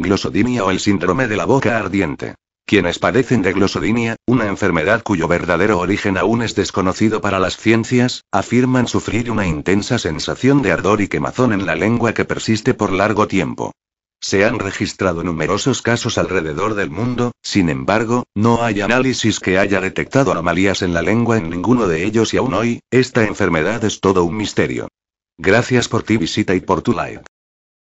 Glosodinia o el síndrome de la boca ardiente. Quienes padecen de glosodinia, una enfermedad cuyo verdadero origen aún es desconocido para las ciencias, afirman sufrir una intensa sensación de ardor y quemazón en la lengua que persiste por largo tiempo. Se han registrado numerosos casos alrededor del mundo, sin embargo, no hay análisis que haya detectado anomalías en la lengua en ninguno de ellos y aún hoy, esta enfermedad es todo un misterio. Gracias por tu visita y por tu like.